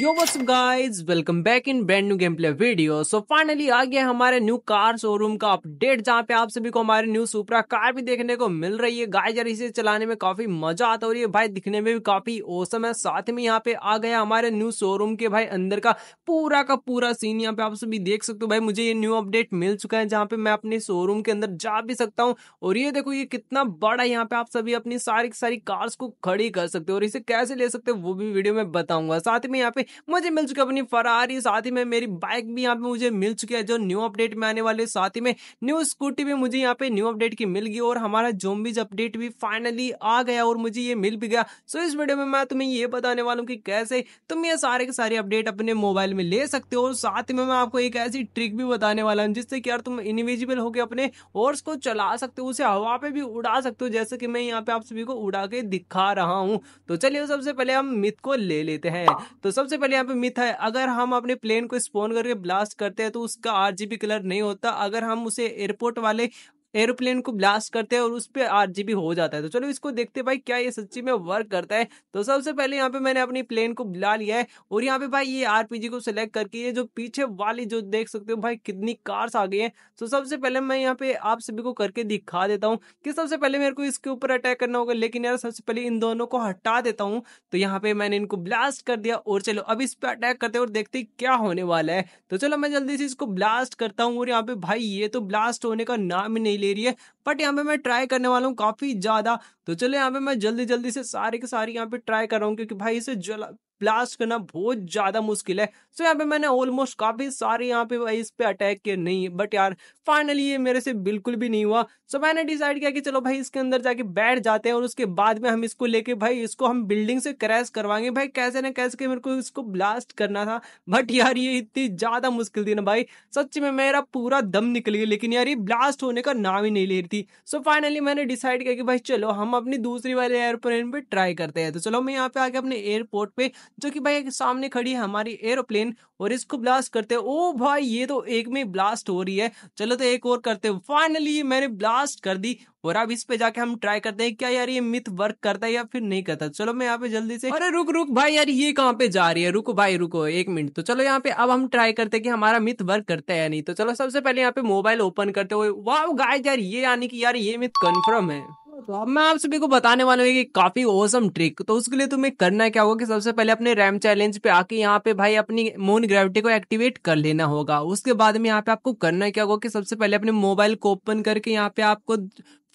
yo what's guys welcome back in brand new game play video so finally आ गया हमारे new car showroom का update जहाँ पे आप सभी को हमारे न्यू सुपरा कार भी देखने को मिल रही है गाइस यार इसे चलाने में काफी मजा आता और ये भाई दिखने में भी काफी औसम है साथ में यहाँ पे आ गया हमारे न्यू शोरूम के भाई अंदर का पूरा का पूरा सीन यहाँ पे आप सभी देख सकते हो भाई मुझे ये न्यू अपडेट मिल चुका है जहाँ पे मैं अपने शोरूम के अंदर जा भी सकता हूँ और ये देखो ये कितना बड़ा यहाँ पे आप सभी अपनी सारी सारी कार्स को खड़ी कर सकते हो और इसे कैसे ले सकते हो वो भी वीडियो में बताऊंगा साथ में यहाँ पे मुझे मिल चुकी है अपनी फरारी साथ ही में मेरी बाइक भी यहाँ पे मुझे मिल चुकी है जो न्यू अपडेट में आने वाले साथ ही में न्यू स्कूटी भी मुझे यहाँ पे न्यू अपडेट की मिल गई और हमारा जोम्बिज अपडेट भी फाइनली आ गया और मुझे ये मिल भी गया सो इस वीडियो में मैं तुम्हें ये बताने वाला हूँ कि कैसे तुम ये सारे के सारे अपडेट अपने मोबाइल में ले सकते हो और साथ में मैं आपको एक ऐसी ट्रिक भी बताने वाला हूँ जिससे कि यार तुम इनविजिबल होकर अपने हॉर्स को चला सकते हो उसे हवा पे भी उड़ा सकते हो जैसे कि मैं यहाँ पे आप सभी को उड़ा के दिखा रहा हूँ तो चलिए सबसे पहले हम मिथ को ले लेते हैं तो सबसे सबसे पहले यहाँ पे मिथ है अगर हम अपने प्लेन को स्पोन करके ब्लास्ट करते हैं तो उसका आरजीबी कलर नहीं होता अगर हम उसे एयरपोर्ट वाले एरोप्लेन को ब्लास्ट करते हैं और उस पर आठ हो जाता है तो चलो इसको देखते भाई क्या ये सच्ची में वर्क करता है तो सबसे पहले यहाँ पे मैंने अपनी प्लेन को बुला लिया है और यहाँ पे भाई ये आरपीजी को सिलेक्ट करके ये जो पीछे वाली जो देख सकते हो भाई कितनी कार्स आ गई है तो सबसे पहले मैं यहाँ पे आप सभी को करके दिखा देता हूँ कि सबसे पहले मेरे को इसके ऊपर अटैक करना होगा लेकिन यार सबसे पहले इन दोनों को हटा देता हूँ तो यहाँ पे मैंने इनको ब्लास्ट कर दिया और चलो अब इस पर अटैक करते हैं और देखते क्या होने वाला है तो चलो मैं जल्दी से इसको ब्लास्ट करता हूँ और यहाँ पे भाई ये तो ब्लास्ट होने का नाम ही नहीं नहीं ले रही है बट यहाँ पे मैं ट्राई करने वाला हूँ काफ़ी ज़्यादा तो चलो यहाँ पे मैं जल्दी जल्दी से सारी के सारी यहाँ पे ट्राई कर रहा हूँ क्योंकि भाई इसे जला ब्लास्ट करना बहुत ज़्यादा मुश्किल है सो so, यहाँ पे मैंने ऑलमोस्ट काफ़ी सारे यहाँ पे इस पे अटैक किए नहीं बट यार फाइनली ये मेरे से बिल्कुल भी नहीं हुआ सो so, मैंने डिसाइड किया कि चलो भाई इसके अंदर जाके बैठ जाते हैं और उसके बाद में हम इसको लेके भाई इसको हम बिल्डिंग से क्रैश करवाएंगे भाई कैसे ना कैसे मेरे को इसको ब्लास्ट करना था बट यार ये इतनी ज़्यादा मुश्किल थी ना भाई सच में मेरा पूरा दम निकल गया लेकिन यार ये ब्लास्ट होने का नाम ही नहीं ले रही थी सो so, फाइनली मैंने डिसाइड किया कि भाई चलो हम अपनी दूसरी वाले एयरप्लेन पर ट्राई करते हैं तो चलो मैं यहाँ पे आके अपने एयरपोर्ट पे जो कि भाई सामने खड़ी है हमारी एरोप्लेन और इसको ब्लास्ट करते हैं ओ भाई ये तो एक में ब्लास्ट हो रही है चलो तो एक और करते हैं फाइनली मैंने ब्लास्ट कर दी और अब इस पे जाके हम ट्राई करते हैं क्या यार ये मिथ वर्क करता है या फिर नहीं करता चलो मैं यहाँ पे जल्दी से अरे रुक रुक भाई यार ये कहाँ पे जा रही है रुको भाई रुको एक मिनट तो चलो यहाँ पे अब हम ट्राई करते हैं कि हमारा मिथ वर्क करता है या नहीं तो चलो सबसे पहले यहाँ पे मोबाइल ओपन करते हुए वाह गाय यार ये यानी कि यार ये मिथ कन्फर्म है तो अब मैं आप सभी को बताने वाला हूँ कि काफी ओसम ट्रिक तो उसके लिए तुम्हें करना क्या होगा कि सबसे पहले अपने रैम चैलेंज पे आके यहाँ पे भाई अपनी मून ग्रेविटी को एक्टिवेट कर लेना होगा उसके बाद में यहाँ पे आपको करना क्या होगा कि सबसे पहले अपने मोबाइल को ओपन करके यहाँ पे आपको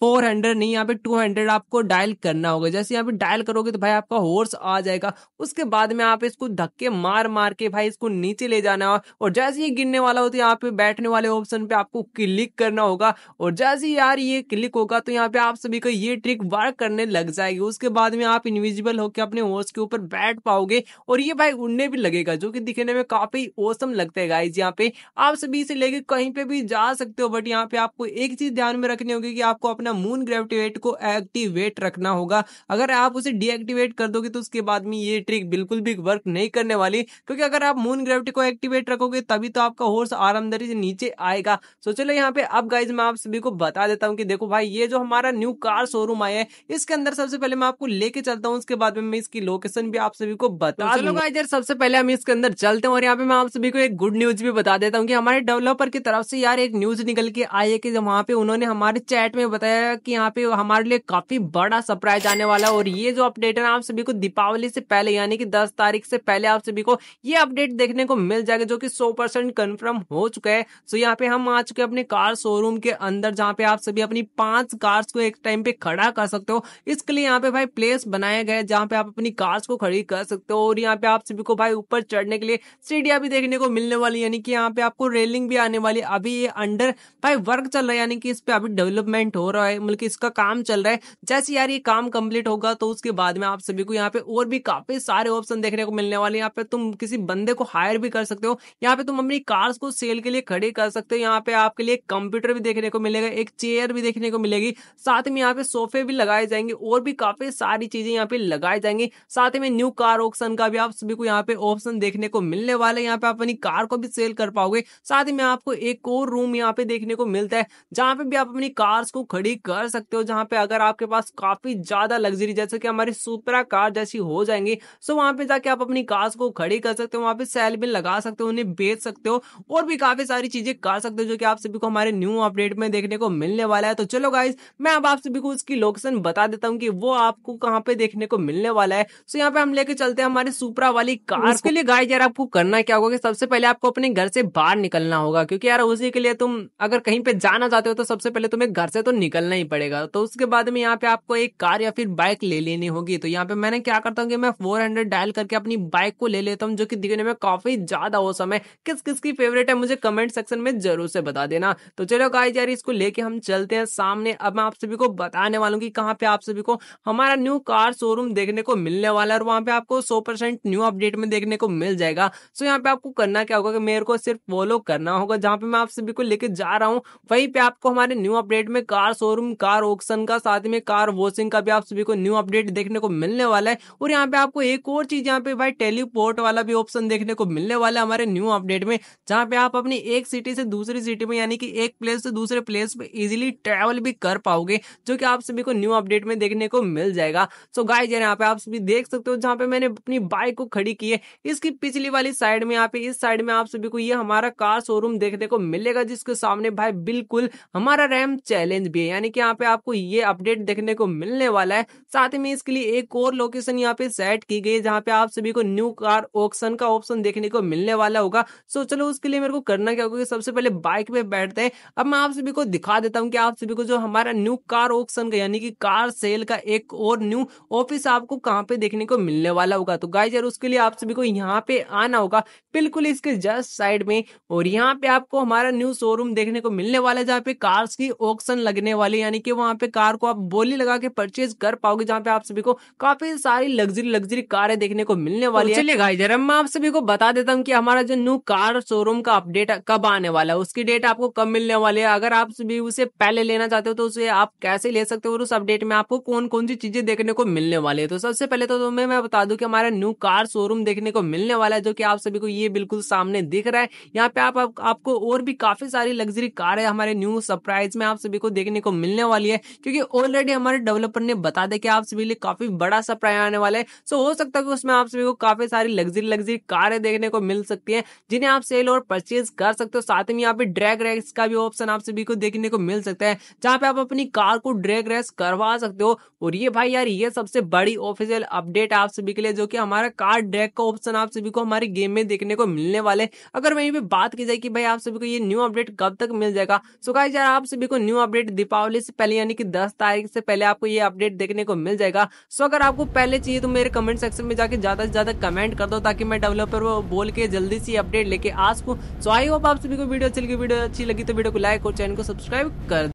फोर हंड्रेड नहीं यहाँ पे टू हंड्रेड आपको डायल करना होगा जैसे यहाँ पे डायल करोगे तो भाई आपका हॉर्स आ जाएगा उसके बाद में आप इसको धक्के मार मार के भाई इसको नीचे ले जाना है और जैसे ये गिरने वाला हो तो यहाँ पे बैठने वाले ऑप्शन पे आपको क्लिक करना होगा और जैसे यार ये क्लिक होगा तो यहाँ पे आप सभी को ये ट्रिक वर्क करने लग जाएगी उसके बाद में आप इनविजिबल होकर अपने हॉर्स के ऊपर बैठ पाओगे और ये भाई उड़ने भी लगेगा जो कि दिखने में काफी औसम लगता है गाइज यहाँ पे आप सभी से लेके कहीं पे भी जा सकते हो बट यहाँ पे आपको एक चीज ध्यान में रखनी होगी कि आपको अपना अपना मून ग्रेविटेट को एक्टिवेट रखना होगा अगर आप उसे डीएक्टिवेट कर दोगे तो उसके बाद में ये ट्रिक बिल्कुल भी वर्क नहीं करने वाली क्योंकि अगर आप मून ग्रेविटी को एक्टिवेट रखोगे तभी तो आपका हॉर्स आरामदारी से नीचे आएगा सो चलो यहाँ पे अब गाइज मैं आप सभी को बता देता हूँ कि देखो भाई ये जो हमारा न्यू कार शोरूम आया है इसके अंदर सबसे पहले मैं आपको लेके चलता हूँ उसके बाद में मैं इसकी लोकेशन भी आप सभी को बता तो चलो गाइज सबसे पहले हम इसके अंदर चलते हैं और यहाँ पे मैं आप सभी को एक गुड न्यूज भी बता देता हूँ कि हमारे डेवलपर की तरफ से यार एक न्यूज निकल के आई है कि वहाँ पे उन्होंने हमारे चैट में बताया है कि यहाँ पे हमारे लिए काफी बड़ा सरप्राइज आने वाला है और ये जो अपडेट है आप सभी को दीपावली से पहले यानी कि दस तारीख से पहले आप सभी को ये अपडेट देखने को मिल जाएगा जो कि 100 परसेंट कन्फर्म हो चुका है सो यहाँ पे हम आ चुके हैं अपने कार शोरूम के अंदर जहाँ पे आप सभी अपनी पांच कार्स को एक टाइम पे खड़ा कर सकते हो इसके लिए यहाँ पे भाई प्लेस बनाया गया है जहाँ पे आप अपनी कार्स को खड़ी कर सकते हो और यहाँ पे आप सभी को भाई ऊपर चढ़ने के लिए सीढ़िया भी देखने को मिलने वाली यानी कि यहाँ पे आपको रेलिंग भी आने वाली अभी ये अंडर भाई वर्क चल रहा है यानी कि इस पे अभी डेवलपमेंट हो रहा है रहा है मतलब कि इसका काम चल रहा है जैसे यार ये काम कंप्लीट होगा तो उसके बाद में आप सभी को यहाँ पे और भी काफी सारे ऑप्शन देखने को मिलने वाले यहाँ पे तुम किसी बंदे को हायर भी कर सकते हो यहाँ पे तुम अपनी कार्स को सेल के लिए खड़े कर सकते हो यहाँ पे आपके लिए कंप्यूटर भी देखने को मिलेगा एक चेयर भी देखने को मिलेगी साथ में यहाँ पे सोफे भी लगाए जाएंगे और भी काफी सारी चीजें यहाँ पे लगाए जाएंगे साथ में न्यू कार ऑप्शन का भी आप सभी को यहाँ पे ऑप्शन देखने को मिलने वाला है यहाँ पे आप अपनी कार को भी सेल कर पाओगे साथ में आपको एक और रूम यहाँ पे देखने को मिलता है जहाँ पे भी आप अपनी कार्स को खड़ी भी कर सकते हो जहां पे अगर आपके पास काफी ज्यादा लग्जरी जैसे कि हमारी सुपरा कार जैसी हो जाएंगी सो वहां पे जाके आप अपनी कार्स को खड़ी कर सकते हो वहां पे सेल भी लगा सकते हो उन्हें बेच सकते हो और भी काफी सारी चीजें कर सकते हो जो कि आप सभी को हमारे न्यू अपडेट में देखने को मिलने वाला है तो चलो गाइज मैं अब आप सभी को उसकी लोकेशन बता देता हूँ कि वो आपको कहाँ पे देखने को मिलने वाला है सो यहाँ पे हम लेके चलते हैं हमारे सुपरा वाली कार के लिए गाइज यार आपको करना क्या होगा कि सबसे पहले आपको अपने घर से बाहर निकलना होगा क्योंकि यार उसी के लिए तुम अगर कहीं पे जाना चाहते हो तो सबसे पहले तुम्हें घर से तो निकल चलना ही पड़ेगा तो उसके बाद में यहाँ पे आपको एक कार या फिर बाइक ले लेनी होगी तो यहाँ पे मैंने क्या करता हूँ कि मैं फोर हंड्रेड डायल करके अपनी बाइक को ले लेता हूँ जो कि दिखने में काफी ज्यादा हो समय किस किस की फेवरेट है मुझे कमेंट सेक्शन में जरूर से बता देना तो चलो गाइज यार इसको लेके हम चलते हैं सामने अब मैं आप सभी को बताने वाला की कहाँ पे आप सभी को हमारा न्यू कार शोरूम देखने को मिलने वाला है और वहाँ पे आपको सौ परसेंट न्यू अपडेट में देखने को मिल जाएगा सो यहाँ पे आपको करना क्या होगा कि मेरे को सिर्फ फॉलो करना होगा जहाँ पे मैं आप सभी को लेके जा रहा हूँ वहीं पे आपको हमारे न्यू अपडेट में car showroom showroom car auction का साथ में कार वॉशिंग का भी आप सभी को न्यू अपडेट देखने को मिलने वाला है और यहाँ पे आपको एक और चीज यहाँ पे भाई टेलीपोर्ट वाला भी ऑप्शन देखने को मिलने वाला है हमारे न्यू अपडेट में जहाँ पे आप अपनी एक सिटी से दूसरी सिटी में यानी कि एक प्लेस से दूसरे प्लेस पे इजिली ट्रेवल भी कर पाओगे जो कि आप सभी को न्यू अपडेट में देखने को मिल जाएगा सो गाइज यहाँ पे आप सभी देख सकते हो जहाँ पे मैंने अपनी बाइक को खड़ी की है इसकी पिछली वाली साइड में यहाँ पे इस साइड में आप सभी को ये हमारा कार शोरूम देखने को मिलेगा जिसके सामने भाई बिल्कुल हमारा रैम चैलेंज भी है यानी कि यहाँ पे आपको ये अपडेट देखने को मिलने वाला है साथ में इसके लिए एक और लोकेशन यहाँ पे सेट की गई जहाँ पे आप सभी को न्यू कार ऑप्शन का ऑप्शन देखने को मिलने वाला होगा सो चलो उसके लिए मेरे को करना क्या होगा सबसे पहले बाइक पे बैठते हैं अब मैं आप सभी को दिखा देता हूँ कि आप सभी को जो हमारा न्यू कार ऑप्शन का यानी कि कार सेल का एक और न्यू ऑफिस आपको कहाँ पे देखने को मिलने वाला होगा तो गाय यार उसके लिए आप सभी को यहाँ पे आना होगा बिल्कुल इसके जस्ट साइड में और यहाँ पे आपको हमारा न्यू शोरूम देखने को मिलने वाला है जहाँ पे कार्स की ऑप्शन लगने वाली वाले यानी कि वहां पे कार को आप बोली लगा के परचेज कर पाओगे जहाँ पे आप सभी को काफी सारी लग्जरी लग्जरी कारें देखने को मिलने वाली तो है चलिए गाइस जरा मैं आप सभी को बता देता हूँ कि हमारा जो न्यू कार शोरूम का अपडेट कब आने वाला है उसकी डेट आपको कब मिलने वाली है अगर आप सभी उसे पहले लेना चाहते हो तो उसे आप कैसे ले सकते हो और उस अपडेट में आपको कौन कौन सी चीजें देखने को मिलने वाली है तो सबसे पहले तो मैं मैं बता दूं कि हमारा न्यू कार शोरूम देखने को मिलने वाला है जो कि आप सभी को ये बिल्कुल सामने दिख रहा है यहाँ पे आप, आप आपको और भी काफी सारी लग्जरी कार है हमारे न्यू सरप्राइज में आप सभी को देखने को मिल मिलने वाली है क्योंकि ऑलरेडी हमारे डेवलपर ने बता दे कि आप सभी लिए काफी बड़ा सा प्राय आने वाला है सो हो सकता है कि उसमें आप सभी को काफी सारी लग्जरी लग्जरी कारें देखने को मिल सकती है जिन्हें आप सेल और परचेज कर सकते हो साथ में यहाँ पे ड्रैग रेस का भी ऑप्शन आप सभी को देखने को मिल सकता है जहाँ पे आप अपनी कार को ड्रैग रेस करवा सकते हो और ये भाई यार ये सबसे बड़ी ऑफिशियल अपडेट आप सभी के लिए जो कि हमारा कार ड्रैग का ऑप्शन आप सभी को हमारे गेम में देखने को मिलने वाले अगर वहीं पे बात की जाए कि भाई आप सभी को ये न्यू अपडेट कब तक मिल जाएगा सो यार आप सभी को न्यू अपडेट दीपावली दीपावली से पहले यानी कि दस तारीख से पहले आपको ये अपडेट देखने को मिल जाएगा सो अगर आपको पहले चाहिए तो मेरे कमेंट सेक्शन में जाकर ज्यादा से ज्यादा कमेंट कर दो ताकि मैं डेवलपर को बोल के जल्दी से अपडेट लेके आ सकूँ सो आई होप आप सभी को वीडियो अच्छी लगी वीडियो अच्छी लगी तो वीडियो को लाइक और चैनल को सब्सक्राइब कर